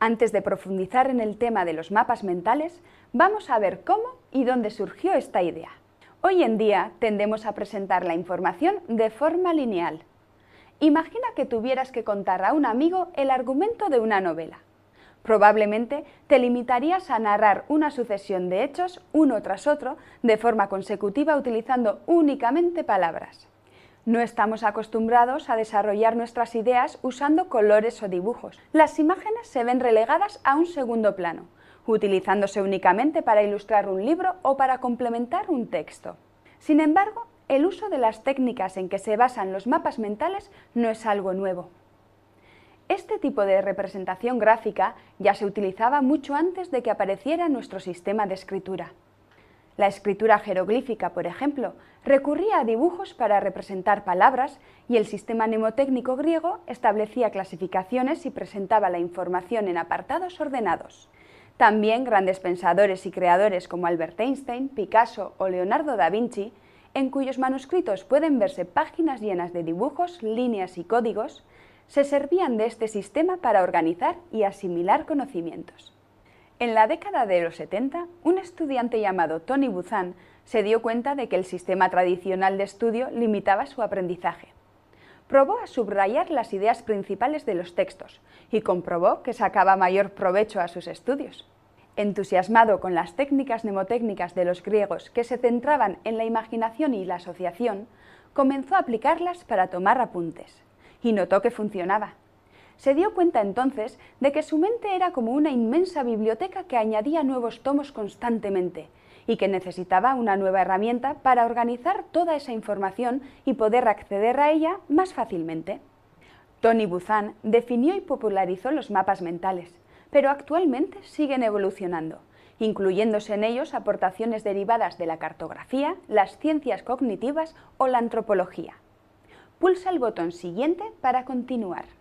Antes de profundizar en el tema de los mapas mentales, vamos a ver cómo y dónde surgió esta idea. Hoy en día tendemos a presentar la información de forma lineal. Imagina que tuvieras que contar a un amigo el argumento de una novela. Probablemente te limitarías a narrar una sucesión de hechos, uno tras otro, de forma consecutiva utilizando únicamente palabras. No estamos acostumbrados a desarrollar nuestras ideas usando colores o dibujos. Las imágenes se ven relegadas a un segundo plano, utilizándose únicamente para ilustrar un libro o para complementar un texto. Sin embargo, el uso de las técnicas en que se basan los mapas mentales no es algo nuevo. Este tipo de representación gráfica ya se utilizaba mucho antes de que apareciera nuestro sistema de escritura. La escritura jeroglífica, por ejemplo, recurría a dibujos para representar palabras y el sistema mnemotécnico griego establecía clasificaciones y presentaba la información en apartados ordenados. También grandes pensadores y creadores como Albert Einstein, Picasso o Leonardo da Vinci, en cuyos manuscritos pueden verse páginas llenas de dibujos, líneas y códigos, se servían de este sistema para organizar y asimilar conocimientos. En la década de los 70, un estudiante llamado Tony Buzan se dio cuenta de que el sistema tradicional de estudio limitaba su aprendizaje. Probó a subrayar las ideas principales de los textos y comprobó que sacaba mayor provecho a sus estudios. Entusiasmado con las técnicas mnemotécnicas de los griegos que se centraban en la imaginación y la asociación, comenzó a aplicarlas para tomar apuntes y notó que funcionaba se dio cuenta entonces de que su mente era como una inmensa biblioteca que añadía nuevos tomos constantemente y que necesitaba una nueva herramienta para organizar toda esa información y poder acceder a ella más fácilmente. Tony Buzan definió y popularizó los mapas mentales, pero actualmente siguen evolucionando, incluyéndose en ellos aportaciones derivadas de la cartografía, las ciencias cognitivas o la antropología. Pulsa el botón siguiente para continuar.